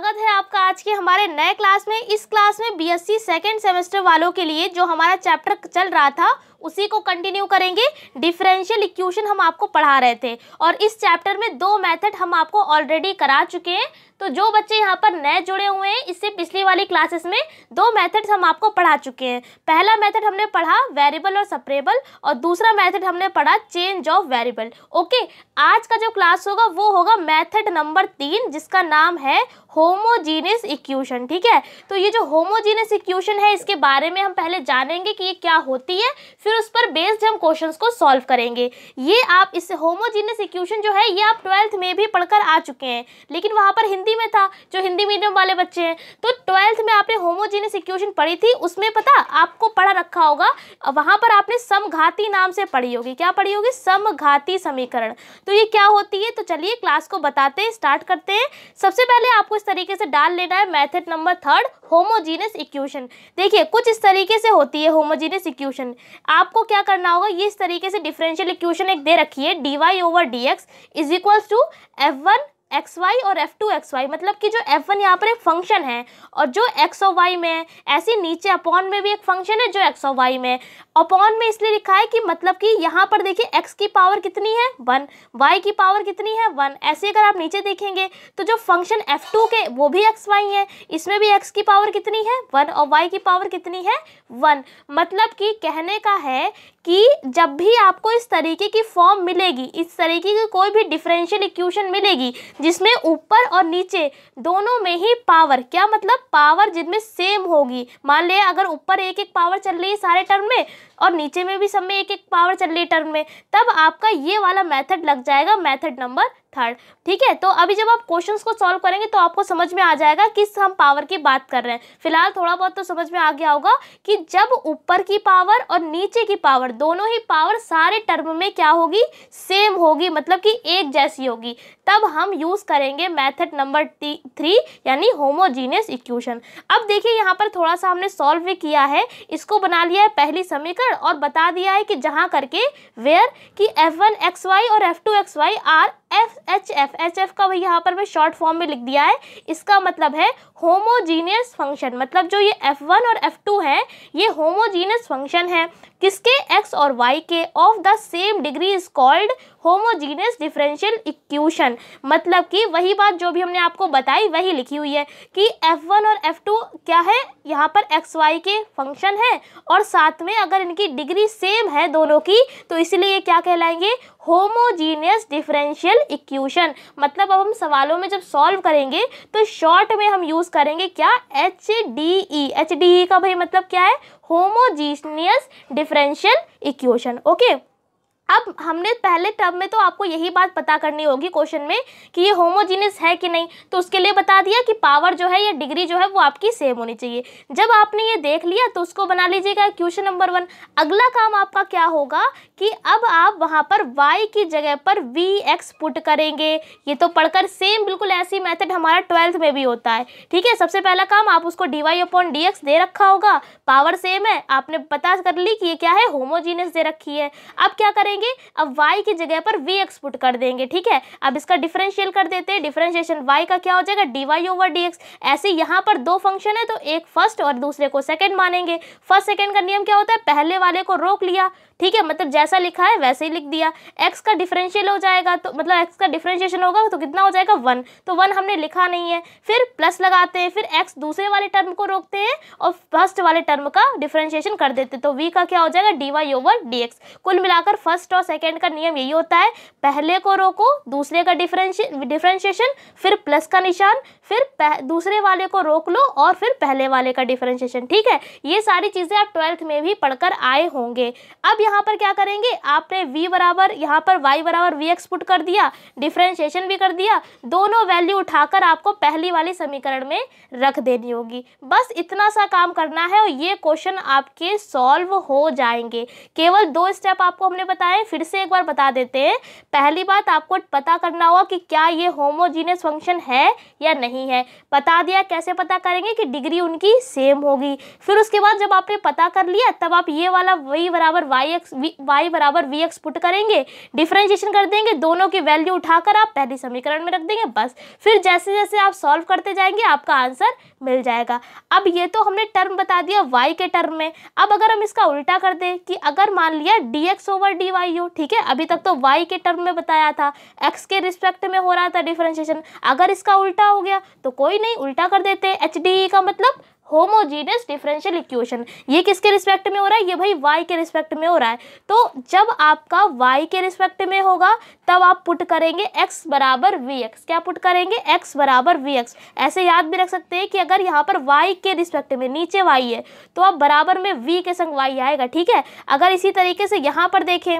स्वागत है आपका आज के हमारे नए क्लास में इस क्लास में बीएससी सेकेंड सेमेस्टर वालों के लिए जो हमारा चैप्टर चल रहा था उसी को कंटिन्यू करेंगे डिफरेंशियल इक्वेशन हम आपको पढ़ा रहे थे और इस चैप्टर में दो मेथड हम आपको ऑलरेडी करा चुके हैं तो जो बच्चे यहाँ पर नए जुड़े हुए हैं इससे पिछली वाली क्लासेस में दो मेथड्स हम आपको पढ़ा चुके हैं पहला मेथड हमने पढ़ा वेरिएबल और सपरेबल और दूसरा मेथड हमने पढ़ा चेंज ऑफ वेरिएबल ओके आज का जो क्लास होगा वो होगा मेथड नंबर तीन जिसका नाम है होमोजीनियस इक्वेशन ठीक है तो ये जो होमोजीनियस इक्वेशन है इसके बारे में हम पहले जानेंगे कि ये क्या होती है फिर फिर उस पर बेस्ड हम क्वेश्चंस को सॉल्व करेंगे ये आप इस होमोजीनियस इक्वेशन जो है ये आप ट्वेल्थ में भी पढ़कर आ चुके हैं लेकिन वहाँ पर हिंदी में था जो हिंदी मीडियम वाले बच्चे हैं तो ट्वेल्थ में आपने होमोजीनियस इक्वेशन पढ़ी थी उसमें पता आपको पढ़ा रखा होगा वहाँ पर आपने समघाती नाम से पढ़ी होगी क्या पढ़ी होगी समघाती समीकरण तो ये क्या होती है तो चलिए क्लास को बताते हैं स्टार्ट करते हैं सबसे पहले आपको इस तरीके से डाल लेना है method number third homogeneous equation देखिए कुछ इस तरीके से होती है होमोजीनियस इक्वेशन आप आपको क्या करना होगा ये इस तरीके से डिफरेंशियल इक्वेशन एक दे रखी है d y over d x is equals to f one x y और एफ टू एक्स वाई मतलब कि जो एफ वन यहाँ पर एक फंक्शन है और जो एक्स ओ वाई में है ऐसे नीचे अपॉन में भी एक फंक्शन है जो एक्स ओ वाई में अपॉन में इसलिए लिखा है कि मतलब कि यहाँ पर देखिए एक्स की पावर कितनी है वन वाई की पावर कितनी है वन ऐसे अगर आप नीचे देखेंगे तो जो फंक्शन एफ टू के वो भी एक्स वाई है इसमें भी एक्स की पावर कितनी है वन और वाई की पावर कितनी है वन मतलब कि कहने का है कि जब भी आपको इस तरीके की फॉर्म मिलेगी इस तरीके की कोई भी डिफरेंशियल इक्वेशन मिलेगी जिसमें ऊपर और नीचे दोनों में ही पावर क्या मतलब पावर जिनमें सेम होगी मान लिया अगर ऊपर एक एक पावर चल रही है सारे टर्म में और नीचे में भी सब में एक एक पावर चल रही है टर्म में तब आपका ये वाला मेथड लग जाएगा मेथड नंबर थर्ड ठीक है तो अभी जब आप क्वेश्चन को सॉल्व करेंगे तो आपको समझ में आ जाएगा किस हम पावर की बात कर रहे हैं फिलहाल थोड़ा बहुत तो समझ में आ गया होगा कि जब ऊपर की पावर और नीचे की पावर दोनों ही पावर सारे टर्म में क्या होगी सेम होगी मतलब कि एक जैसी होगी तब हम यूज़ करेंगे मैथड नंबर थ्री यानी होमोजीनियस इक्वेशन अब देखिए यहाँ पर थोड़ा सा हमने सॉल्व भी किया है इसको बना लिया है पहली समीकरण और बता दिया है कि जहाँ करके वेयर कि एफ वन एक्स वाई और f two x y are f h f h f का भाई यहाँ पर मैं शॉर्ट फॉर्म में लिख दिया है इसका मतलब है होमोजीनियस फंक्शन मतलब जो ये एफ वन और एफ टू है ये होमोजीनियस फंक्शन है किसके x और y के of the same degree is called homogeneous differential equation मतलब कि वही बात जो भी हमने आपको बताई वही लिखी हुई है कि f1 और f2 क्या है यहाँ पर एक्स वाई के फंक्शन है और साथ में अगर इनकी डिग्री सेम है दोनों की तो इसलिए क्या कहलाएंगे होमोजीनियस डिफरेंशियल इक्वेशन मतलब अब हम सवालों में जब सॉल्व करेंगे तो शॉर्ट में हम यूज़ करेंगे क्या H D E H D E का भाई मतलब क्या है होमोजीनियस डिफरेंशियल इक्वेशन ओके अब हमने पहले टर्म में तो आपको यही बात पता करनी होगी क्वेश्चन में कि ये होमोजीनियस है कि नहीं तो उसके लिए बता दिया कि पावर जो है या डिग्री जो है वो आपकी सेम होनी चाहिए जब आपने ये देख लिया तो उसको बना लीजिएगा क्वेश्चन नंबर वन अगला काम आपका क्या होगा कि अब आप वहाँ पर वाई की जगह पर वी एक्स पुट करेंगे ये तो पढ़कर सेम बिल्कुल ऐसी मैथड हमारा ट्वेल्थ में भी होता है ठीक है सबसे पहला काम आप उसको d y upon d x दे रखा होगा पावर सेम है आपने पता कर ली कि ये क्या है होमोजीनियस दे रखी है अब क्या करेंगे करेंगे अब वाई की जगह पर वी एक्स पुट कर देंगे ठीक है अब इसका डिफरेंशियल कर देते हैं डिफरेंशिएशन वाई का क्या हो जाएगा d y over d x ऐसे यहाँ पर दो फंक्शन है तो एक फर्स्ट और दूसरे को सेकेंड मानेंगे फर्स्ट सेकेंड का नियम क्या होता है पहले वाले को रोक लिया ठीक है मतलब जैसा लिखा है वैसे ही लिख दिया एक्स का डिफरेंशियल हो जाएगा तो मतलब एक्स का डिफरेंशिएशन होगा तो कितना हो जाएगा वन तो वन हमने लिखा नहीं है फिर प्लस लगाते हैं फिर एक्स दूसरे वाले टर्म को रोकते हैं और फर्स्ट वाले टर्म का डिफरेंशिएशन कर देते हैं तो वी का क्या हो जाएगा d y over d x कुल मिलाकर फर्स्ट फर्स्ट और सेकेंड का नियम यही होता है पहले को रोको दूसरे का डिफ्रेंशिए डिफ्रेंशिएशन फिर प्लस का निशान फिर दूसरे वाले को रोक लो और फिर पहले वाले का डिफ्रेंशिएशन ठीक है ये सारी चीज़ें आप ट्वेल्थ में भी पढ़कर आए होंगे अब यहाँ पर क्या करेंगे आपने वी बराबर यहाँ पर वाई बराबर वी एक्स पुट कर दिया डिफ्रेंशिएशन भी कर दिया दोनों वैल्यू उठाकर आपको पहली वाली समीकरण में रख देनी होगी बस इतना सा काम करना है और ये क्वेश्चन आपके सॉल्व हो जाएंगे केवल दो स्टेप आपको हमने बताए है फिर से एक बार बता देते हैं पहली बात आपको पता करना होगा कि क्या ये होमोजीनियस फंक्शन है या नहीं है बता दिया कैसे पता करेंगे कि डिग्री उनकी सेम होगी फिर उसके बाद जब आपने पता कर लिया तब आप ये वाला वही बराबर वाई एक्स वाई बराबर वी एक्स पुट करेंगे डिफ्रेंशिएशन कर देंगे दोनों की वैल्यू उठाकर आप पहले समीकरण में रख देंगे बस फिर जैसे जैसे आप सॉल्व करते जाएंगे आपका आंसर मिल जाएगा अब ये तो हमने टर्म बता दिया वाई के टर्म में अब अगर हम इसका उल्टा कर दें कि अगर मान लिया d x over d y u ठीक है अभी तक तो वाई के टर्म में बताया था एक्स के रिस्पेक्ट में हो रहा था डिफ्रेंशिएशन अगर इसका उल्टा हो गया तो कोई नहीं उल्टा कर देते एच डी का मतलब होमोजीनियस डिफरेंशियल इक्वेशन ये किसके रिस्पेक्ट में हो रहा है ये भाई वाई के रिस्पेक्ट में हो रहा है तो जब आपका वाई के रिस्पेक्ट में होगा तब आप पुट करेंगे एक्स बराबर वी एक्स क्या पुट करेंगे एक्स बराबर वी एक्स ऐसे याद भी रख सकते हैं कि अगर यहाँ पर वाई के रिस्पेक्ट में नीचे वाई है तो आप बराबर में वी के संग वाई आएगा ठीक है अगर इसी तरीके से यहाँ पर देखें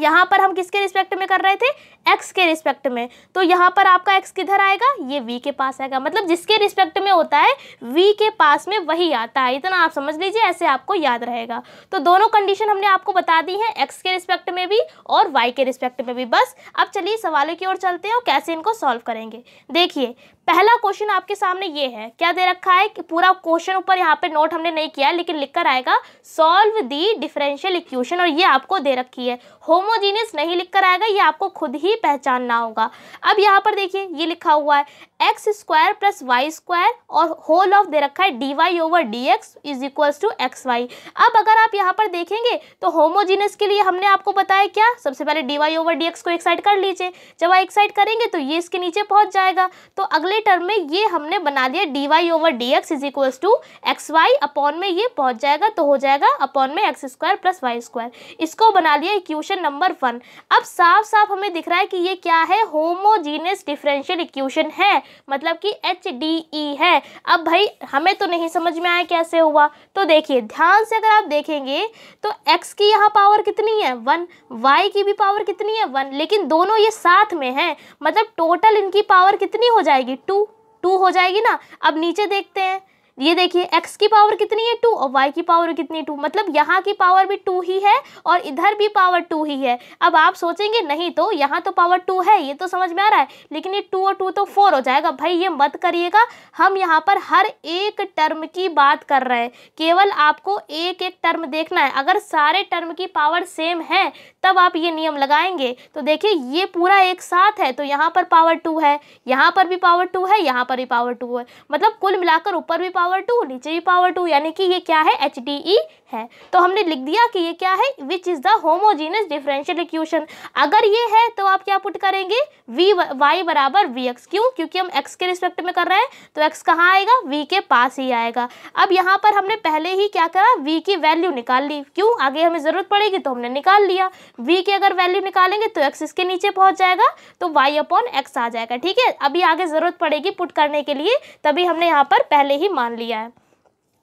यहाँ पर हम किसके रिस्पेक्ट में कर रहे थे एक्स के रिस्पेक्ट में तो यहाँ पर आपका एक्स किधर आएगा ये वी के पास आएगा मतलब जिसके रिस्पेक्ट में होता है वी के पास में वही आता है इतना आप समझ लीजिए ऐसे आपको याद रहेगा तो दोनों कंडीशन हमने आपको बता दी है एक्स के रिस्पेक्ट में भी और वाई के रिस्पेक्ट में भी बस अब चलिए सवालों की ओर चलते हैं और कैसे इनको सॉल्व करेंगे देखिए पहला क्वेश्चन आपके सामने ये है क्या दे रखा है कि पूरा क्वेश्चन ऊपर यहाँ पे नोट हमने नहीं किया लेकिन लिखकर आएगा सॉल्व दी डिफरेंशियल इक्वेशन और ये आपको दे रखी है होमोजीनियस नहीं लिखकर आएगा ये आपको खुद ही भी पहचानना होगा अब यहाँ पर देखिए ये लिखा हुआ है x square plus y square और होल ऑफ दे रखा है d y over d x is equals to x y अब अगर आप यहाँ पर देखेंगे तो होमोजीनस के लिए हमने आपको बताया क्या सबसे पहले d y over d x को एक साइड कर लीजिए जब आप एक साइड करेंगे तो ये इसके नीचे पहुँच जाएगा तो अगले टर्म में ये हमने बना दिया d y over d x is equals to x y upon में ये पहुँच जाएगा तो हो जाएगा अपॉन में x square plus y square इसको बना लिया इक्वेशन नंबर वन अब साफ साफ हमें दिख रहा है है कि ये क्या है होमोजीनियस डिफरेंशियल इक्वेशन है मतलब कि एच डी ई है अब भाई हमें तो नहीं समझ में आया कैसे हुआ तो देखिए ध्यान से अगर आप देखेंगे तो एक्स की यहाँ पावर कितनी है वन वाई की भी पावर कितनी है वन लेकिन दोनों ये साथ में हैं मतलब टोटल इनकी पावर कितनी हो जाएगी टू टू हो जाएगी ना अब नीचे देखते हैं ये देखिए x की पावर कितनी है टू और y की पावर कितनी टू मतलब यहाँ की पावर भी टू ही है और इधर भी पावर टू ही है अब आप सोचेंगे नहीं तो यहाँ तो पावर टू है ये तो समझ में आ रहा है लेकिन ये टू और टू तो फोर हो जाएगा भाई ये मत करिएगा हम यहाँ पर हर एक टर्म की बात कर रहे हैं केवल आपको एक एक टर्म देखना है अगर सारे टर्म की पावर सेम है तब आप ये नियम लगाएंगे तो देखिए ये पूरा एक साथ है तो यहाँ पर पावर टू है यहाँ पर भी पावर टू है यहाँ पर भी पावर टू है मतलब कुल मिलाकर ऊपर भी पावर टू नीचे भी पावर टू यानी कि ये क्या है एच डी ई है तो हमने लिख दिया कि ये क्या है which is the homogeneous differential equation अगर ये है तो आप क्या पुट करेंगे वी वाई बराबर वी एक्स क्यों क्योंकि हम एक्स के रिस्पेक्ट में कर रहे हैं तो एक्स कहाँ आएगा वी के पास ही आएगा अब यहाँ पर हमने पहले ही क्या करा वी की वैल्यू निकाल ली क्यों आगे हमें ज़रूरत पड़ेगी तो हमने निकाल लिया वी की अगर वैल्यू निकालेंगे तो एक्स इसके नीचे पहुँच जाएगा तो वाई अपॉन एक्स आ जाएगा ठीक है अभी आगे ज़रूरत पड़ेगी पुट करने के लिए तभी हमने यहाँ पर पहले ही मान लिया है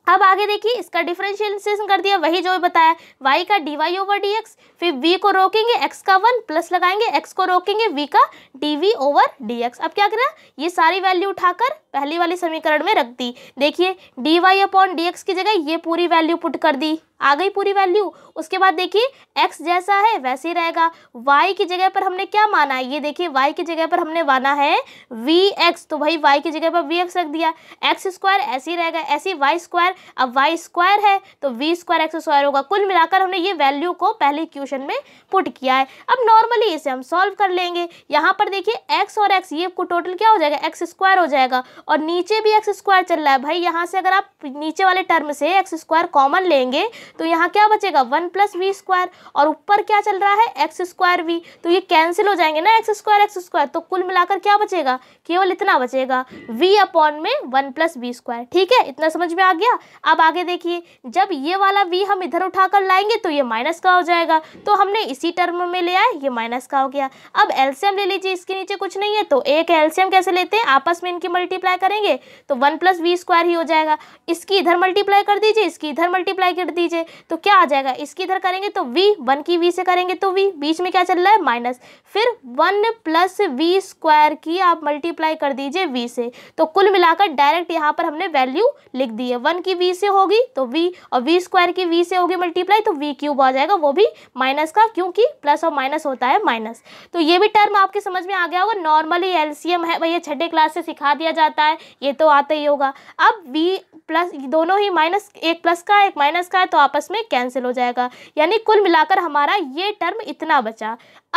अब आगे देखिए इसका डिफ्रेंशिएशन कर दिया वही जो बताया वाई का d y over d x फिर वी को रोकेंगे एक्स का वन प्लस लगाएंगे एक्स को रोकेंगे वी का d v over d x अब क्या करें ये सारी वैल्यू उठाकर पहली वाली समीकरण में रख दी देखिए d y upon d x की जगह ये पूरी वैल्यू पुट कर दी आ गई पूरी वैल्यू उसके बाद देखिए एक्स जैसा है वैसे ही रहेगा वाई की जगह पर हमने क्या माना है ये देखिए वाई की जगह पर हमने माना है वी एक्स तो भाई वाई की जगह पर वी एक्स रख दिया एक्स स्क्वायर ऐसे ही रहेगा ऐसे वाई स्क्वायर अब वाई स्क्वायर है तो वी स्क्वायर एक्स स्क्वायर होगा कुल मिलाकर हमने ये वैल्यू को पहले क्वेश्चन में पुट किया है अब नॉर्मली इसे हम सॉल्व कर लेंगे यहाँ पर देखिए एक्स और एक्स ये टोटल क्या हो जाएगा एक्स स्क्वायर हो जाएगा और नीचे भी एक्स स्क्वायर चल रहा है भाई यहाँ से अगर आप नीचे वाले टर्म से एक्स स्क्वायर कॉमन लेंगे तो यहाँ क्या बचेगा वन प्लस वी स्क्वायर और ऊपर क्या चल रहा है एक्स स्क्वायर वी तो ये कैंसिल हो जाएंगे ना एक्स स्क्वायर एक्स स्क्वायर तो कुल मिलाकर क्या बचेगा केवल इतना बचेगा वी अपॉन में वन प्लस वी स्क्वायर ठीक है इतना समझ में आ गया अब आगे देखिए जब ये वाला वी हम इधर उठा कर लाएंगे तो ये माइनस का हो जाएगा तो हमने इसी टर्म में लिया है ये माइनस का हो गया अब एल्सियम ले लीजिए इसके नीचे कुछ नहीं है तो एक एल्सियम कैसे लेते हैं आपस में इनकी मल्टीप्लाई करेंगे तो वन प्लस वी स्क्वायर ही हो जाएगा इसकी इधर मल्टीप्लाई कर दीजिए इसकी इधर मल्टीप्लाई कर दीजिए देखें तो क्या आ जाएगा इसकी इधर करेंगे तो वी वन की वी से करेंगे तो वी बीच में क्या चल रहा है माइनस फिर वन प्लस वी स्क्वायर की आप मल्टीप्लाई कर दीजिए वी से तो कुल मिलाकर डायरेक्ट यहाँ पर हमने वैल्यू लिख दी है वन की वी से होगी तो वी और वी स्क्वायर की वी से होगी मल्टीप्लाई तो वी क्यूब आ जाएगा वो भी माइनस का क्योंकि प्लस और माइनस होता है माइनस तो ये भी टर्म आपके समझ में आ गया होगा नॉर्मली एलसीएम है भैया छठे क्लास से सिखा दिया जाता है ये तो आता ही होगा अब वी प्लस दोनों ही माइनस एक प्लस का एक माइनस का है तो आप आपस में कैंसिल हो जाएगा यानी कुल मिलाकर हमारा ये टर्म इतना बचा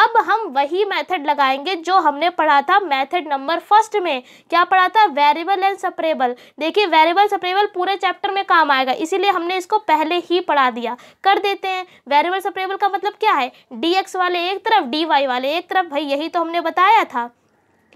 अब हम वही मेथड लगाएंगे जो हमने पढ़ा था मेथड नंबर फर्स्ट में क्या पढ़ा था वेरिएबल एंड सपरेबल देखिए वेरिएबल सपरेबल पूरे चैप्टर में काम आएगा इसीलिए हमने इसको पहले ही पढ़ा दिया कर देते हैं वेरिएबल सपरेबल का मतलब क्या है डी वाले एक तरफ डी वाले एक तरफ भाई यही तो हमने बताया था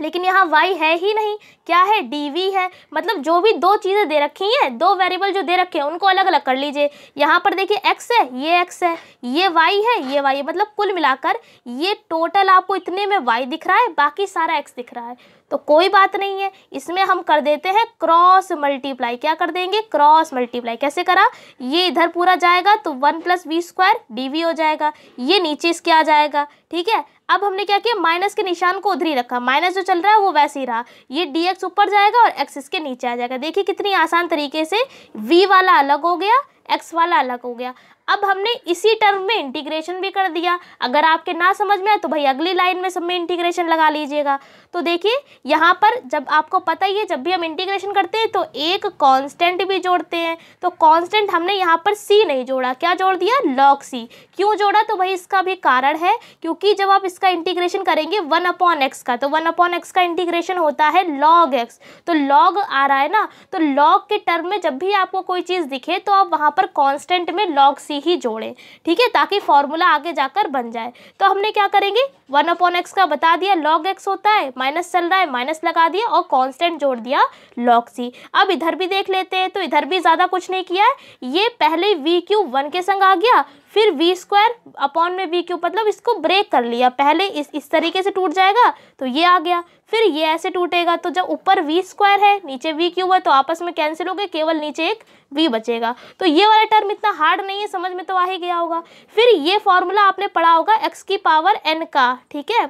लेकिन यहाँ वाई है ही नहीं क्या है डी वी है मतलब जो भी दो चीज़ें दे रखी हैं दो वेरिएबल जो दे रखे हैं उनको अलग अलग कर लीजिए यहाँ पर देखिए एक्स है ये एक्स है ये वाई है ये वाई है मतलब कुल मिलाकर ये टोटल आपको इतने में वाई दिख रहा है बाकी सारा एक्स दिख रहा है तो कोई बात नहीं है इसमें हम कर देते हैं क्रॉस मल्टीप्लाई क्या कर देंगे क्रॉस मल्टीप्लाई कैसे करा ये इधर पूरा जाएगा तो one plus v square d v हो जाएगा ये नीचे इसके आ जाएगा ठीक है अब हमने क्या किया माइनस के निशान को उधर ही रखा माइनस जो चल रहा है वो वैसे ही रहा ये डी एक्स ऊपर जाएगा और एक्स इसके नीचे आ जाएगा देखिए कितनी आसान तरीके से वी वाला अलग हो गया एक्स वाला अलग हो गया अब हमने इसी टर्म में इंटीग्रेशन भी कर दिया अगर आपके ना समझ में आए तो भाई अगली लाइन में सब में इंटीग्रेशन लगा लीजिएगा तो देखिए यहाँ पर जब आपको पता ही है जब भी हम इंटीग्रेशन करते हैं तो एक कांस्टेंट भी जोड़ते हैं तो कांस्टेंट हमने यहाँ पर सी नहीं जोड़ा क्या जोड़ दिया लॉक सी क्यों जोड़ा तो भाई इसका भी कारण है क्योंकि जब आप इसका इंटीग्रेशन करेंगे वन अपॉन एक्स का तो वन अपॉन एक्स का इंटीग्रेशन होता है लॉग एक्स तो लॉग आ रहा है ना तो लॉग के टर्म में जब भी आपको कोई चीज़ दिखे तो आप वहाँ पर कॉन्स्टेंट में लॉग सी से ही जोड़ें ठीक है ताकि फॉर्मूला आगे जाकर बन जाए तो हमने क्या करेंगे वन अपॉन एक्स का बता दिया लॉग एक्स होता है माइनस चल रहा है माइनस लगा दिया और कॉन्स्टेंट जोड़ दिया लॉग सी अब इधर भी देख लेते हैं तो इधर भी ज़्यादा कुछ नहीं किया है ये पहले वी क्यू वन के संग आ गया फिर वी स्क्वायर अपॉन में वी क्यूब मतलब इसको ब्रेक कर लिया पहले इस इस तरीके से टूट जाएगा तो ये आ गया फिर ये ऐसे टूटेगा तो जब ऊपर वी स्क्वायर है नीचे वी क्यूब है तो आपस में कैंसिल हो गए केवल नीचे एक वी बचेगा तो ये वाला टर्म इतना हार्ड नहीं है समझ में तो आ ही गया होगा फिर ये फॉर्मूला आपने पढ़ा होगा एक्स की पावर एन का ठीक है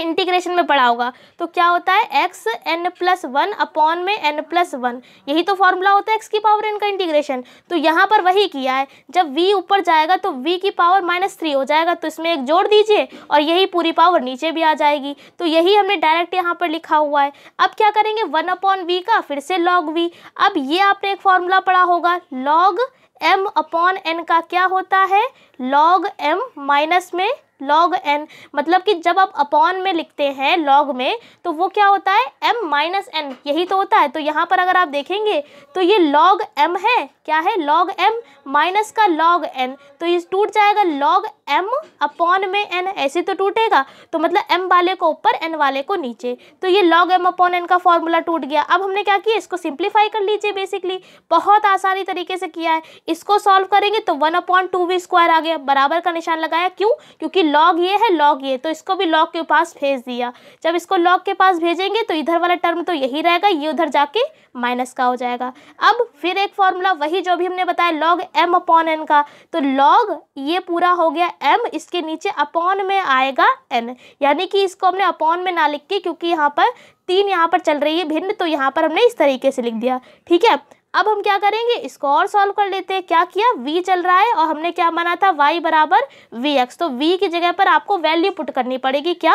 इंटीग्रेशन में पढ़ा होगा तो क्या होता है x n plus one upon में एन प्लस वन यही तो फॉर्मूला होता है एक्स की पावर एन का इंटीग्रेशन तो यहाँ पर वही किया है जब वी ऊपर जाएगा तो वी की पावर माइनस थ्री हो जाएगा तो इसमें एक जोड़ दीजिए और यही पूरी पावर नीचे भी आ जाएगी तो यही हमने डायरेक्ट यहाँ पर लिखा हुआ है अब क्या करेंगे वन अपॉन वी का फिर से लॉग वी अब ये आपने एक फॉर्मूला पढ़ा होगा लॉग एम अपॉन एन का क्या होता है लॉग एम माइनस में log n मतलब कि जब आप अपॉन में लिखते हैं log में तो वो क्या होता है m माइनस एन यही तो होता है तो यहाँ पर अगर आप देखेंगे तो ये log m है क्या है log m माइनस का log n तो ये टूट जाएगा log m अपॉन में n ऐसे तो टूटेगा तो मतलब m वाले को ऊपर n वाले को नीचे तो ये log m अपॉन n का फॉर्मूला टूट गया अब हमने क्या किया इसको सिंप्लीफाई कर लीजिए बेसिकली बहुत आसानी तरीके से किया है इसको सॉल्व करेंगे तो वन अपॉन टू भी स्क्वायर आ गया बराबर का निशान लगाया क्यों क्योंकि लॉग ये है लॉग ये तो इसको भी लॉग के पास भेज दिया जब इसको लॉग के पास भेजेंगे तो इधर वाला टर्म तो यही रहेगा ये उधर जाके माइनस का हो जाएगा अब फिर एक फॉर्मूला वही जो भी हमने बताया लॉग एम अपॉन एन का तो लॉग ये पूरा हो गया एम इसके नीचे अपॉन में आएगा एन यानी कि इसको हमने अपॉन में ना लिख के क्योंकि यहाँ पर तीन यहाँ पर चल रही है भिन्न तो यहाँ पर हमने इस तरीके से लिख दिया ठीक है अब हम क्या करेंगे इसको और सॉल्व कर लेते हैं क्या किया v चल रहा है और हमने क्या माना था y बराबर वी एक्स तो v की जगह पर आपको वैल्यू पुट करनी पड़ेगी क्या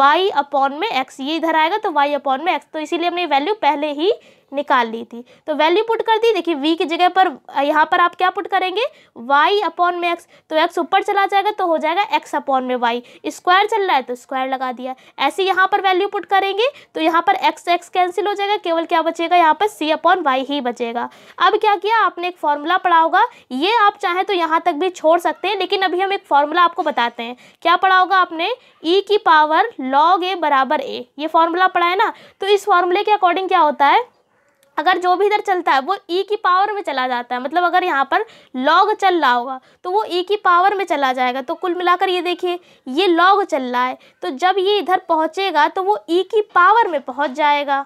y अपॉन में x ये इधर आएगा तो y अपॉन में x तो इसीलिए हमने वैल्यू पहले ही निकाल ली थी तो वैल्यू पुट कर दी देखिए वी की जगह पर यहाँ पर आप क्या पुट करेंगे वाई अपॉन में एक्स तो एक्स ऊपर चला जाएगा तो हो जाएगा एक्स अपॉन में वाई स्क्वायर चल रहा है तो स्क्वायर लगा दिया ऐसे यहाँ पर वैल्यू पुट करेंगे तो यहाँ पर एक्स एक्स कैंसिल हो जाएगा केवल क्या बचेगा यहाँ पर सी अपॉन वाई ही बचेगा अब क्या किया आपने एक फॉर्मूला पढ़ा होगा ये आप चाहें तो यहाँ तक भी छोड़ सकते हैं लेकिन अभी हम एक फॉर्मूला आपको बताते हैं क्या पढ़ा होगा आपने ई e की पावर लॉग ए बराबर ए ये फॉर्मूला पढ़ा है ना तो इस फॉर्मूले के अकॉर्डिंग क्या होता है अगर जो भी इधर चलता है वो ई e की पावर में चला जाता है मतलब अगर यहाँ पर लॉग चल रहा होगा तो वो ई e की पावर में चला जाएगा तो कुल मिलाकर ये देखिए ये लॉग चल रहा है तो जब ये इधर पहुँचेगा तो वो ई e की पावर में पहुँच जाएगा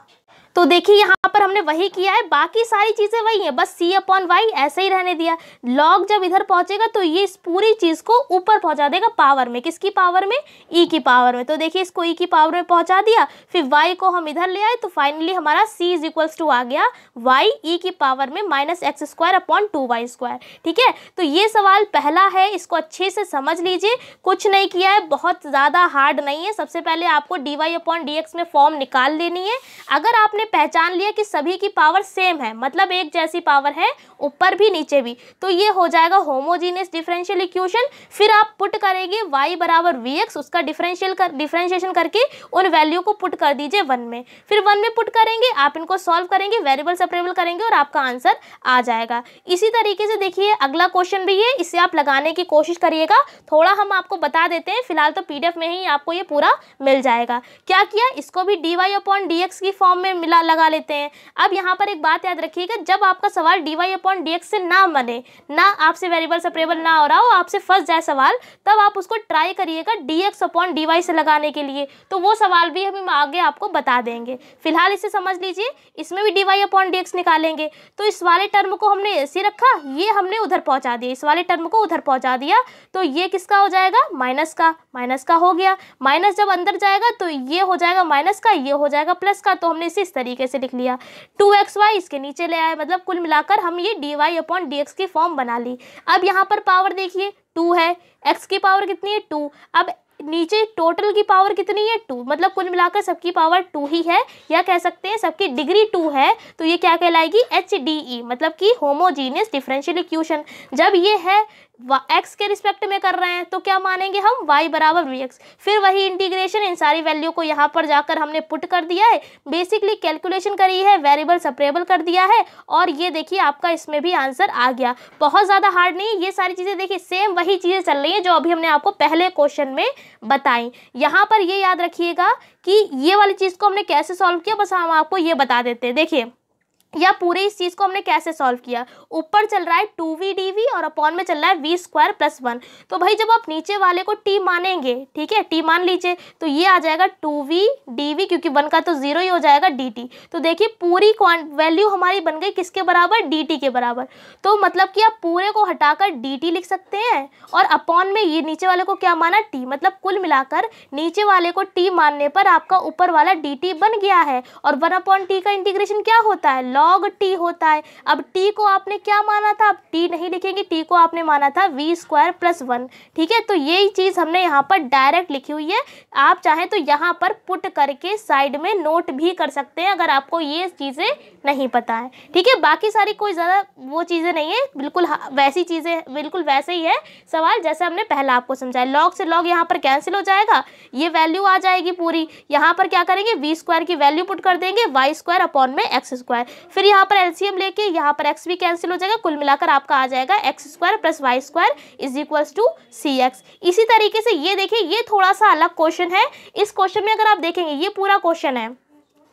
तो देखिए यहाँ पर हमने वही किया है बाकी सारी चीज़ें वही हैं बस सी अपॉन वाई ऐसे ही रहने दिया लॉग जब इधर पहुँचेगा तो ये इस पूरी चीज़ को ऊपर पहुँचा देगा पावर में किसकी पावर में ई e की पावर में तो देखिए इसको ई e की पावर में पहुँचा दिया फिर वाई को हम इधर ले आए तो फाइनली हमारा सी इज इक्वल्स टू आ गया वाई ई e की पावर में minus x square upon two y square ठीक है तो ये सवाल पहला है इसको अच्छे से समझ लीजिए कुछ नहीं किया है बहुत ज़्यादा हार्ड नहीं है सबसे पहले आपको d y upon d x में फॉर्म निकाल लेनी है अगर आपने पहचान लिया कि सभी की पावर सेम है मतलब एक जैसी पावर है ऊपर भी नीचे भी तो ये हो जाएगा होमोजीनियस डिफरेंशियल इक्वेशन फिर आप पुट करेंगे y बराबर वी एक्स उसका डिफरेंशियल कर डिफरेंशिएशन करके उन वैल्यू को पुट कर दीजिए वन में फिर वन में पुट करेंगे आप इनको सॉल्व करेंगे वेरिएबल सेपरेबल करेंगे और आपका आंसर आ जाएगा इसी तरीके से देखिए अगला क्वेश्चन भी है इसे आप लगाने की कोशिश करिएगा थोड़ा हम आपको बता देते हैं फिलहाल तो पी में ही आपको ये पूरा मिल जाएगा क्या किया इसको भी d y upon d x की फॉर्म में मिला निकाल लगा लेते हैं अब यहाँ पर एक बात याद रखिएगा जब आपका सवाल d y upon d x से ना बने ना आपसे वेरिएबल सेपरेबल ना हो रहा हो आपसे फंस जाए सवाल तब आप उसको ट्राई करिएगा d x upon d y से लगाने के लिए तो वो सवाल भी हम आगे आपको बता देंगे फिलहाल इसे समझ लीजिए इसमें भी d y upon d x निकालेंगे तो इस वाले टर्म को हमने ऐसे रखा ये हमने उधर पहुँचा दिया इस वाले टर्म को उधर पहुँचा दिया तो ये किसका हो जाएगा माइनस का माइनस का हो गया माइनस जब अंदर जाएगा तो ये हो जाएगा माइनस का ये हो जाएगा प्लस का तो हमने इसे इस तरीके से लिख लिया टू एक्स वाई इसके नीचे ले आए मतलब कुल मिलाकर हम ये d y upon d x की फॉर्म बना ली अब यहाँ पर पावर देखिए टू है एक्स की पावर कितनी है टू अब नीचे टोटल की पावर कितनी है टू मतलब कुल मिलाकर सबकी पावर टू ही है या कह सकते हैं सबकी डिग्री टू है तो ये क्या कहलाएगी एच डी ई मतलब कि होमोजीनियस डिफरेंशियल इक्वेशन जब ये है एक्स के रिस्पेक्ट में कर रहे हैं तो क्या मानेंगे हम वाई बराबर वी एक्स फिर वही इंटीग्रेशन इन सारी वैल्यू को यहाँ पर जाकर हमने पुट कर दिया है बेसिकली कैलकुलेशन करी है वेरिएबल सपरेबल कर दिया है और ये देखिए आपका इसमें भी आंसर आ गया बहुत ज़्यादा हार्ड नहीं ये सारी चीज़ें देखिए सेम वही चीज़ें चल रही हैं जो अभी हमने आपको पहले क्वेश्चन में बताई यहाँ पर ये याद रखिएगा कि ये वाली चीज़ को हमने कैसे सॉल्व किया बस हम आपको ये बता देते हैं देखिए या पूरे इस चीज़ को हमने कैसे सॉल्व किया ऊपर चल रहा है टू वी डी वी और अपॉन में चल रहा है वी स्क्वायर प्लस वन तो भाई जब आप नीचे वाले को टी मानेंगे ठीक है टी मान लीजिए तो ये आ जाएगा टू वी डी वी क्योंकि वन का तो ज़ीरो ही हो जाएगा डी टी तो देखिए पूरी वैल्यू हमारी बन गई किसके बराबर डी टी के बराबर तो मतलब कि आप पूरे को हटाकर डी टी लिख सकते हैं और अपॉन में ये नीचे वाले को क्या माना टी मतलब कुल मिलाकर नीचे वाले को टी मानने पर आपका ऊपर वाला डी टी बन गया है और वन अपॉन टी का इंटीग्रेशन क्या होता है लॉग टी होता है अब टी को आपने क्या माना था अब टी नहीं लिखेंगे टी को आपने माना था वी स्क्वायर प्लस वन ठीक है तो यही चीज़ हमने यहाँ पर डायरेक्ट लिखी हुई है आप चाहें तो यहाँ पर पुट करके साइड में नोट भी कर सकते हैं अगर आपको ये चीज़ें नहीं पता है ठीक है बाकी सारी कोई ज़्यादा वो चीज़ें नहीं है बिल्कुल वैसी चीज़ें बिल्कुल वैसे ही है सवाल जैसे हमने पहला आपको समझाया लॉग से लॉग यहाँ पर कैंसिल हो जाएगा ये वैल्यू आ जाएगी पूरी यहाँ पर क्या करेंगे वी स्क्वायर की वैल्यू पुट कर देंगे वाई स्क्वायर अपॉन में एक्स स्क्वायर फिर यहाँ पर एलसीएम लेके यहाँ पर एक्स भी कैंसिल हो जाएगा कुल मिलाकर आपका आ जाएगा x square plus y square is equals to c x इसी तरीके से ये देखिए ये थोड़ा सा अलग क्वेश्चन है इस क्वेश्चन में अगर आप देखेंगे ये पूरा क्वेश्चन है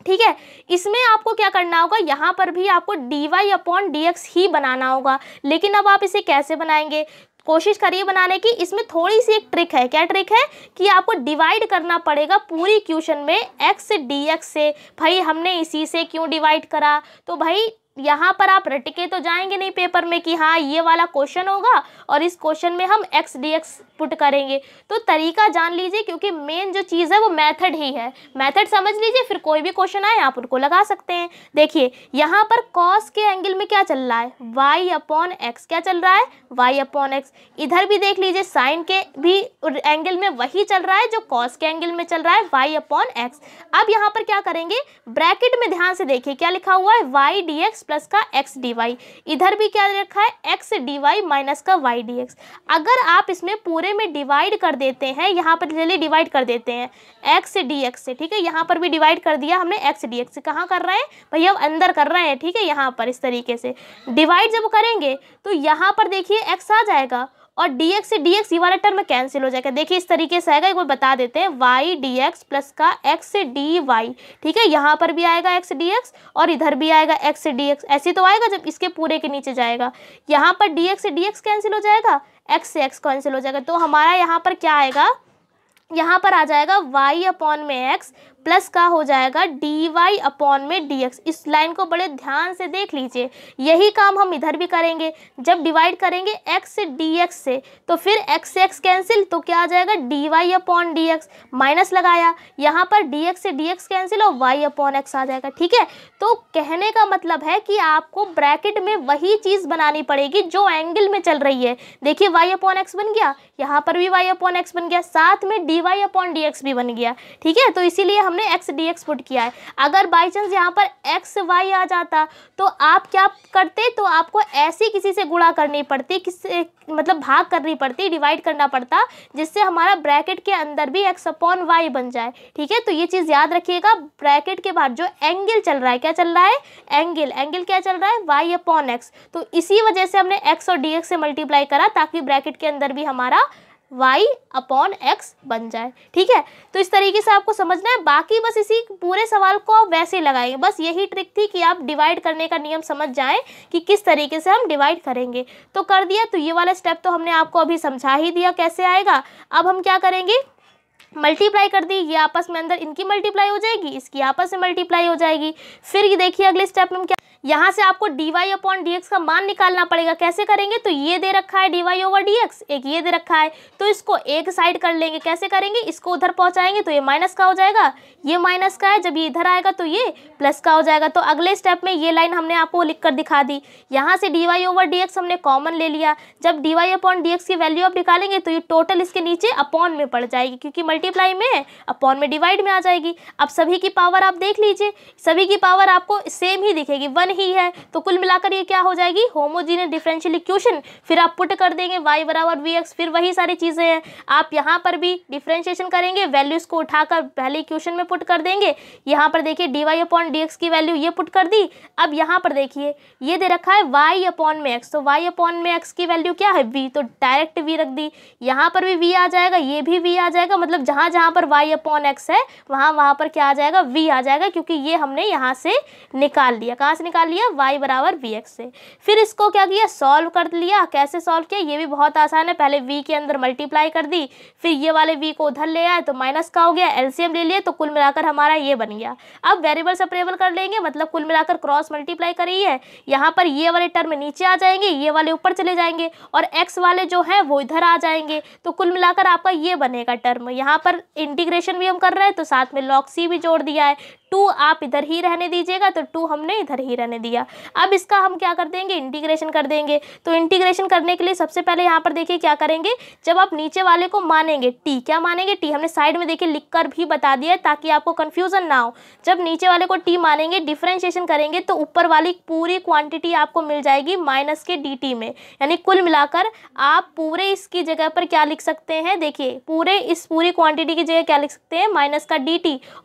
ठीक है इसमें आपको क्या करना होगा यहाँ पर भी आपको dy वाई अपॉन ही बनाना होगा लेकिन अब आप इसे कैसे बनाएंगे कोशिश करिए बनाने की इसमें थोड़ी सी एक ट्रिक है क्या ट्रिक है कि आपको डिवाइड करना पड़ेगा पूरी क्वेश्चन में एक्स डी एक्स से भाई हमने इसी से क्यों डिवाइड करा तो भाई यहाँ पर आप रटके तो जाएंगे नहीं पेपर में कि हाँ ये वाला क्वेश्चन होगा और इस क्वेश्चन में हम एक्स डी एक्स पुट करेंगे तो तरीका जान लीजिए क्योंकि मेन जो चीज़ है वो मेथड ही है मेथड समझ लीजिए फिर कोई भी क्वेश्चन आए आप उनको लगा सकते हैं देखिए यहाँ पर कॉस के एंगल में क्या चल रहा है वाई अपॉन एक्स क्या चल रहा है वाई अपॉन एक्स इधर भी देख लीजिए साइन के भी एंगल में वही चल रहा है जो कॉस के एंगल में चल रहा है वाई अपॉन एक्स अब यहाँ पर क्या करेंगे ब्रैकेट में ध्यान से देखिए क्या लिखा हुआ है वाई डी एक्स प्लस का एक्स डी वाई इधर भी क्या रखा है एक्स डी वाई माइनस का वाई डी एक्स अगर आप इसमें पूरे पूरे में डिवाइड कर देते हैं यहाँ पर चलिए डिवाइड कर देते हैं एक्स डी एक्स से ठीक है यहाँ पर भी डिवाइड कर दिया हमने एक्स डी एक्स कहाँ कर रहे हैं भैया अंदर कर रहे हैं ठीक है यहाँ पर इस तरीके से डिवाइड जब करेंगे तो यहाँ पर देखिए एक्स आ जाएगा और dx से dx ये वाला टर्म कैंसिल हो जाएगा देखिए इस तरीके से आएगा एक बार बता देते हैं y dx प्लस का x डी dy ठीक है यहाँ पर भी आएगा x dx और इधर भी आएगा x डी dx ऐसे तो आएगा जब इसके पूरे के नीचे जाएगा यहाँ पर dx से dx कैंसिल हो जाएगा x से x कैंसिल हो जाएगा तो हमारा यहाँ पर क्या आएगा यहाँ पर आ जाएगा y अपॉन में x प्लस का हो जाएगा डी वाई अपॉन में डी एक्स इस लाइन को बड़े ध्यान से देख लीजिए यही काम हम इधर भी करेंगे जब डिवाइड करेंगे एक्स डी एक्स से तो फिर एक्स से एक्स कैंसिल तो क्या आ जाएगा d y upon d x minus लगाया यहाँ पर डी एक्स से डी एक्स कैंसिल और वाई अपॉन एक्स आ जाएगा ठीक है तो कहने का मतलब है कि आपको ब्रैकेट में वही चीज़ बनानी पड़ेगी जो एंगल में चल रही है देखिए वाई अपॉन एक्स बन गया यहाँ पर भी वाई अपॉन एक्स बन गया साथ में d y upon d x भी बन गया ठीक है तो इसीलिए हम हमने एक्स डी एक्स पुट किया है अगर बाई चांस यहाँ पर एक्स वाई आ जाता तो आप क्या करते तो आपको ऐसी किसी से गुणा करनी पड़ती किससे मतलब भाग करनी पड़ती डिवाइड करना पड़ता जिससे हमारा ब्रैकेट के अंदर भी एक्स अपॉन वाई बन जाए ठीक है तो ये चीज़ याद रखिएगा ब्रैकेट के बाहर जो एंगल चल रहा है क्या चल रहा है एंगल एंगल क्या चल रहा है वाई अपॉन एक्स तो इसी वजह से हमने एक्स और डी से मल्टीप्लाई करा ताकि ब्रैकेट के अंदर भी हमारा वाई अपॉन एक्स बन जाए ठीक है तो इस तरीके से आपको समझना है बाकी बस इसी पूरे सवाल को आप वैसे लगाएंगे बस यही ट्रिक थी कि आप डिवाइड करने का नियम समझ जाएं कि किस तरीके से हम डिवाइड करेंगे तो कर दिया तो ये वाला स्टेप तो हमने आपको अभी समझा ही दिया कैसे आएगा अब हम क्या करेंगे मल्टीप्लाई कर दी ये आपस में अंदर इनकी मल्टीप्लाई हो जाएगी इसकी आपस में मल्टीप्लाई हो जाएगी फिर ये देखिए अगले स्टेप में हम क्या यहाँ से आपको डीवाई अपॉन डीएक्स का मान निकालना पड़ेगा कैसे करेंगे तो ये दे रखा है डीवाई ओवर डीएक्स एक ये दे रखा है तो इसको एक साइड कर लेंगे कैसे करेंगे इसको उधर पहुँचाएंगे तो ये माइनस का हो जाएगा ये माइनस का है जब ये इधर आएगा तो ये प्लस का हो जाएगा तो अगले स्टेप में ये लाइन हमने आपको लिख कर दिखा दी यहाँ से डीवाई ओवर डीएक्स हमने कॉमन ले लिया जब डीवाई अपॉन डीएक्स की वैल्यू आप निकालेंगे तो ये टोटल इसके नीचे अपॉन में पड़ जाएगी क्योंकि मल्टीप्लाई में अपॉन में डिवाइड में आ जाएगी अब सभी की पावर आप देख लीजिए सभी की पावर आपको सेम ही दिखेगी वन नहीं है तो कुल मिलाकर ये क्या हो जाएगी होमोजीनियस डिफरेंशियल इक्वेशन फिर आप पुट कर देंगे वाई बराबर वी एक्स फिर वही सारी चीज़ें हैं आप यहाँ पर भी डिफ्रेंशिएशन करेंगे वैल्यूज़ को उठाकर पहले इक्वेशन में पुट कर देंगे यहाँ पर देखिए d y upon d x की वैल्यू ये पुट कर दी अब यहाँ पर देखिए ये दे रखा है वाई अपॉन में एक्स तो वाई अपॉन में एक्स की वैल्यू क्या है वी तो डायरेक्ट वी रख दी यहाँ पर भी वी आ जाएगा ये भी वी आ जाएगा मतलब जहाँ जहाँ पर वाई अपॉन एक्स है वहाँ वहाँ पर क्या आ जाएगा वी आ जाएगा क्योंकि ये हमने यहाँ से निकाल लिया कहाँ से निकाल लिया वाई बराबर वी एक्स से फिर इसको क्या किया सॉल्व कर लिया कैसे सॉल्व किया ये भी बहुत आसान है पहले वी के अंदर मल्टीप्लाई कर दी फिर ये वाले वी को उधर ले आए तो माइनस का हो गया एलसीएम ले लिया तो कुल मिलाकर हमारा ये बन गया अब वेरिएबल सपरेबल कर लेंगे मतलब कुल मिलाकर क्रॉस मल्टीप्लाई करी है यहाँ पर ये वाले टर्म नीचे आ जाएंगे ये वाले ऊपर चले जाएंगे और एक्स वाले जो हैं वो इधर आ जाएंगे तो कुल मिलाकर आपका ये बनेगा टर्म यहाँ पर इंटीग्रेशन भी हम कर रहे हैं तो साथ में लॉक सी भी जोड़ दिया है टू आप इधर ही रहने दीजिएगा तो टू हमने इधर ही रह रहने दिया अब इसका हम क्या कर देंगे इंटीग्रेशन कर देंगे तो इंटीग्रेशन करने के लिए सबसे पहले यहाँ पर देखिए क्या करेंगे जब आप नीचे वाले को मानेंगे टी क्या मानेंगे टी हमने साइड में देखिए लिख कर भी बता दिया ताकि आपको कन्फ्यूज़न ना हो जब नीचे वाले को टी मानेंगे डिफ्रेंशिएशन करेंगे तो ऊपर वाली पूरी क्वांटिटी आपको मिल जाएगी माइनस के डी में यानी कुल मिलाकर आप पूरे इसकी जगह पर क्या लिख सकते हैं देखिए पूरे इस पूरी क्वांटिटी की जगह क्या लिख सकते हैं माइनस का डी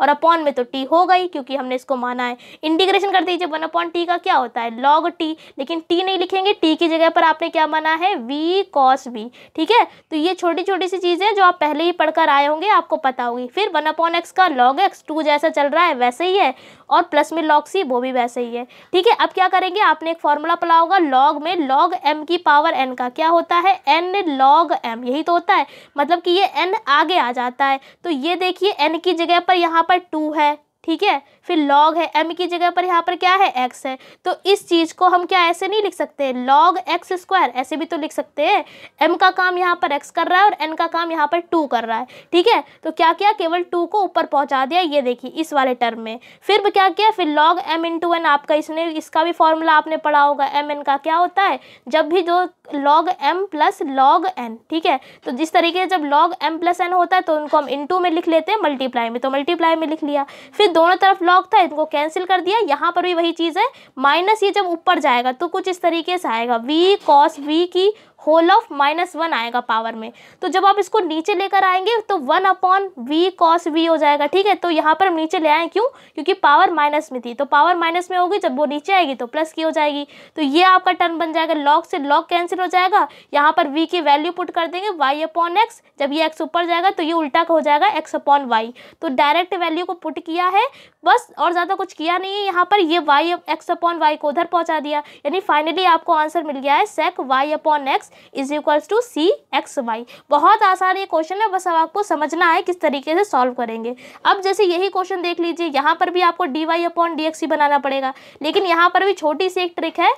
और अपॉन में तो टी हो गई क्योंकि हमने इसको माना है इंटीग्रेशन कर दीजिए वन अपॉन टी का क्या होता है लॉग टी लेकिन टी नहीं लिखेंगे टी की जगह पर आपने क्या माना है वी कॉस वी ठीक है तो ये छोटी छोटी सी चीज़ें जो आप पहले ही पढ़कर आए होंगे आपको पता होगी फिर वन अपॉन एक्स का लॉग एक्स टू जैसा चल रहा है वैसे ही है और प्लस में लॉग सी वो भी वैसे ही है ठीक है अब क्या करेंगे आपने एक फॉर्मूला पढ़ा होगा लॉग में लॉग एम की पावर एन का क्या होता है एन लॉग एम यही तो होता है मतलब कि ये एन आगे आ जाता है तो ये देखिए एन की जगह पर यहाँ पर टू है ठीक है फिर लॉग है एम की जगह पर यहाँ पर क्या है एक्स है तो इस चीज़ को हम क्या ऐसे नहीं लिख सकते लॉग एक्स स्क्वायर ऐसे भी तो लिख सकते हैं एम का काम यहाँ पर एक्स कर रहा है और एन का काम यहाँ पर टू कर रहा है ठीक है तो क्या किया केवल टू को ऊपर पहुँचा दिया ये देखिए इस वाले टर्म में फिर क्या किया फिर लॉग एम इंटू एन आपका इसने इसका भी फॉर्मूला आपने पढ़ा होगा एम एन का क्या होता है जब भी जो log m plus log n ठीक है तो जिस तरीके से जब लॉग एम प्लस एन होता है तो उनको हम इंटू में लिख लेते हैं मल्टीप्लाई में तो मल्टीप्लाई में लिख लिया फिर दोनों तरफ लॉग था इनको कैंसिल कर दिया यहाँ पर भी वही चीज़ है माइनस ये जब ऊपर जाएगा तो कुछ इस तरीके से आएगा वी कॉस वी की होल ऑफ माइनस वन आएगा पावर में तो जब आप इसको नीचे लेकर आएंगे तो one upon v cos v हो जाएगा ठीक है तो यहाँ पर हम नीचे ले आए क्यों क्योंकि पावर माइनस में थी तो पावर माइनस में होगी जब वो नीचे आएगी तो प्लस की हो जाएगी तो ये आपका टर्न बन जाएगा लॉग से लॉग कैंसिल हो जाएगा यहाँ पर वी की वैल्यू पुट कर देंगे वाई अपॉन एक्स जब ये एक्स ऊपर जाएगा तो ये उल्टा हो जाएगा एक्स अपॉन वाई तो डायरेक्ट वैल्यू को पुट किया है बस और ज़्यादा कुछ किया नहीं है यहाँ पर ये वाई एक्स अपॉन वाई को उधर पहुँचा दिया यानी फाइनली आपको आंसर मिल गया है sec y upon x is equals to c x y बहुत आसान ये क्वेश्चन है बस अब आपको समझना है किस तरीके से सॉल्व करेंगे अब जैसे यही क्वेश्चन देख लीजिए यहाँ पर भी आपको d y upon d x ही बनाना पड़ेगा लेकिन यहाँ पर भी छोटी सी एक ट्रिक है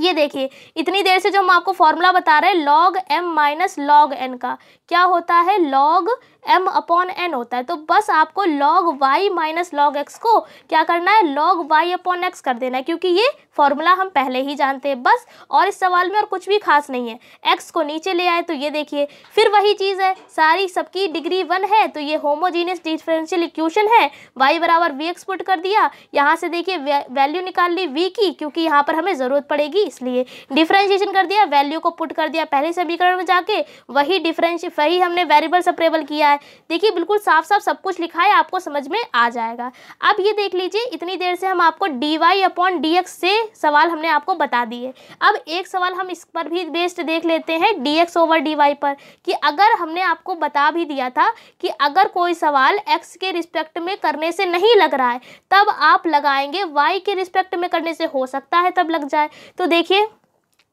ये देखिए इतनी देर से जो हम आपको फॉर्मूला बता रहे हैं log m minus log n का क्या होता है लॉग एम अपॉन एन होता है तो बस आपको log y minus log x को क्या करना है लॉग वाई अपॉन एक्स कर देना है क्योंकि ये फॉर्मूला हम पहले ही जानते हैं बस और इस सवाल में और कुछ भी खास नहीं है एक्स को नीचे ले आए तो ये देखिए फिर वही चीज़ है सारी सबकी डिग्री वन है तो ये होमोजीनियस डिफरेंशियल इक्वेशन है वाई बराबर वी एक्स पुट कर दिया यहाँ से देखिए वैल्यू निकाल ली वी की क्योंकि यहाँ पर हमें ज़रूरत पड़ेगी इसलिए डिफ्रेंशिएशन कर दिया वैल्यू को पुट कर दिया पहले समीकरण में जाके वही डिफ्रेंश वही हमने वेरिएबल सप्रेबल किया है देखिए बिल्कुल साफ साफ सब कुछ लिखा है आपको समझ में आ जाएगा अब ये देख लीजिए इतनी देर से हम आपको d y upon d x से सवाल हमने आपको बता दिए अब एक सवाल हम इस पर भी बेस्ड देख लेते हैं d x over d y पर कि अगर हमने आपको बता भी दिया था कि अगर कोई सवाल एक्स के रिस्पेक्ट में करने से नहीं लग रहा है तब आप लगाएंगे वाई के रिस्पेक्ट में करने से हो सकता है तब लग जाए तो देखिए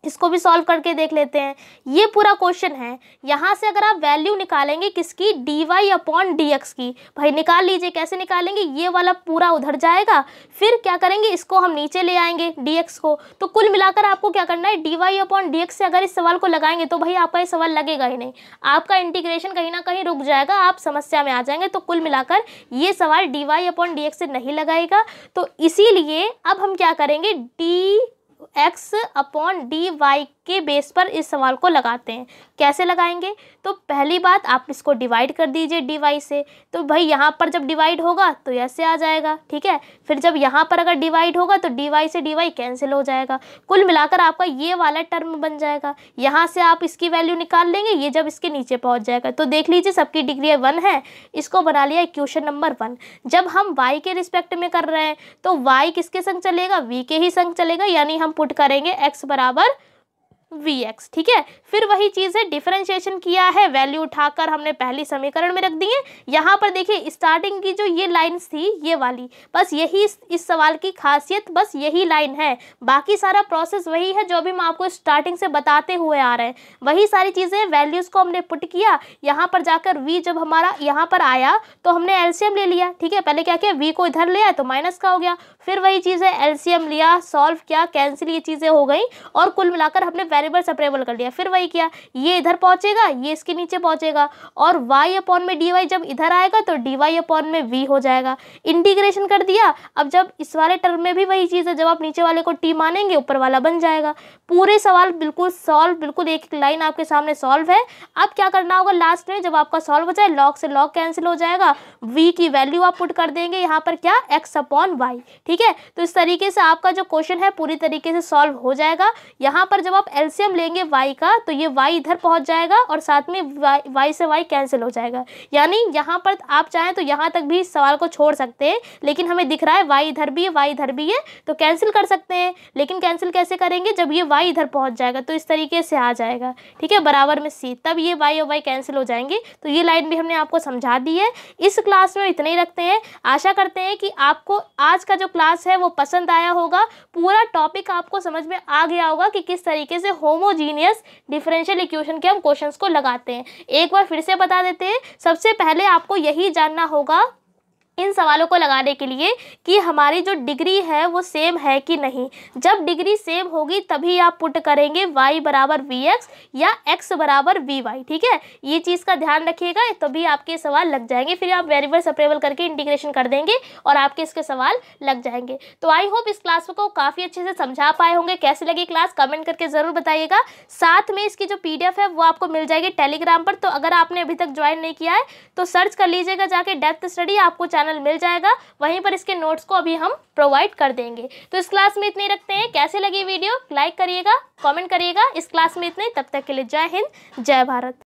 इसको भी सॉल्व करके देख लेते हैं ये पूरा क्वेश्चन है यहाँ से अगर आप वैल्यू निकालेंगे किसकी d y upon d x की भाई निकाल लीजिए कैसे निकालेंगे ये वाला पूरा उधर जाएगा फिर क्या करेंगे इसको हम नीचे ले आएंगे डी एक्स को तो कुल मिलाकर आपको क्या करना है d y upon d x से अगर इस सवाल को लगाएंगे तो भाई आपका ये सवाल लगेगा ही नहीं आपका इंटीग्रेशन कहीं ना कहीं रुक जाएगा आप समस्या में आ जाएंगे तो कुल मिलाकर ये सवाल d y upon d x से नहीं लगाएगा तो इसीलिए अब हम क्या करेंगे d x upon d y के बेस पर इस सवाल को लगाते हैं कैसे लगाएंगे तो पहली बात आप इसको डिवाइड कर दीजिए डी वाई से तो भाई यहाँ पर जब डिवाइड होगा तो ऐसे आ जाएगा ठीक है फिर जब यहाँ पर अगर डिवाइड होगा तो डी वाई से डी कैंसिल हो जाएगा कुल मिलाकर आपका ये वाला टर्म बन जाएगा यहाँ से आप इसकी वैल्यू निकाल लेंगे ये जब इसके नीचे पहुँच जाएगा तो देख लीजिए सबकी डिग्री वन है इसको बना लिया क्वेश्चन नंबर वन जब हम वाई के रिस्पेक्ट में कर रहे हैं तो वाई किसके संग चलेगा वी के ही संग चलेगा यानी हम पुट करेंगे एक्स बराबर वी एक्स ठीक है फिर वही चीज़ है डिफरेंशिएशन किया है वैल्यू उठाकर हमने पहली समीकरण में रख दिए यहाँ पर देखिए स्टार्टिंग की जो ये लाइन्स थी ये वाली बस यही इस, इस सवाल की खासियत बस यही लाइन है बाकी सारा प्रोसेस वही है जो भी हम आपको स्टार्टिंग से बताते हुए आ रहे हैं वही सारी चीज़ें वैल्यूज़ को हमने पुट किया यहाँ पर जाकर वी जब हमारा यहाँ पर आया तो हमने एलसीएम ले लिया ठीक है पहले क्या किया वी को इधर ले तो माइनस का हो गया फिर वही चीज़ है एलसीएम लिया सॉल्व किया कैंसिल ये चीज़ें हो गई और कुल मिलाकर हमने वेरिएबल सेपरेबल कर लिया फिर वही किया ये इधर पहुंचेगा ये इसके नीचे पहुंचेगा और वाई अपॉन में डी वाई जब इधर आएगा तो डी वाई अपॉन में वी हो जाएगा इंटीग्रेशन कर दिया अब जब इस वाले टर्म में भी वही चीज़ है जब आप नीचे वाले को टी मानेंगे ऊपर वाला बन जाएगा पूरे सवाल बिल्कुल सॉल्व बिल्कुल एक एक लाइन आपके सामने सॉल्व है अब क्या करना होगा लास्ट में जब आपका सॉल्व हो जाए लॉग से लॉग कैंसिल हो जाएगा वी की वैल्यू आप पुट कर देंगे यहाँ पर क्या एक्स अपॉन वाई ठीक है तो इस तरीके से आपका जो क्वेश्चन है पूरी तरीके से सॉल्व हो जाएगा यहाँ पर जब आप एल एलसीएम लेंगे वाई का तो ये वाई इधर पहुंच जाएगा और साथ में वाई वाई से वाई कैंसिल हो जाएगा यानी यहाँ पर आप चाहें तो यहाँ तक भी इस सवाल को छोड़ सकते हैं लेकिन हमें दिख रहा है वाई इधर भी है वाई इधर भी है तो कैंसिल कर सकते हैं लेकिन कैंसिल कैसे करेंगे जब ये वाई इधर पहुँच जाएगा तो इस तरीके से आ जाएगा ठीक है बराबर में सी तब ये वाई और वाई कैंसिल हो जाएंगे तो ये लाइन भी हमने आपको समझा दी है इस क्लास में इतने ही रखते हैं आशा करते हैं कि आपको आज का जो क्लास है वो पसंद आया होगा पूरा टॉपिक आपको समझ में आ गया होगा कि किस तरीके से होमोजीनियस डिफरेंशियल इक्वेशन के हम क्वेश्चंस को लगाते हैं एक बार फिर से बता देते हैं सबसे पहले आपको यही जानना होगा इन सवालों को लगाने के लिए कि हमारी जो डिग्री है वो सेम है कि नहीं जब डिग्री सेम होगी तभी आप पुट करेंगे वाई बराबर वी एक्स या एक्स बराबर वी वाई ठीक है ये चीज़ का ध्यान रखिएगा तभी आपके सवाल लग जाएंगे फिर आप वेरिएबल सपरेबल करके इंटीग्रेशन कर देंगे और आपके इसके सवाल लग जाएंगे तो आई होप इस क्लास को काफ़ी अच्छे से समझा पाए होंगे कैसे लगी क्लास कमेंट करके ज़रूर बताइएगा साथ में इसकी जो पी है वो आपको मिल जाएगी टेलीग्राम पर तो अगर आपने अभी तक ज्वाइन नहीं किया है तो सर्च कर लीजिएगा जाके डेप्थ स्टडी आपको चैनल चैनल मिल जाएगा वहीं पर इसके नोट्स को अभी हम प्रोवाइड कर देंगे तो इस क्लास में इतने रखते हैं कैसे लगी वीडियो लाइक करिएगा कमेंट करिएगा इस क्लास में इतने तब तक के लिए जय हिंद जय भारत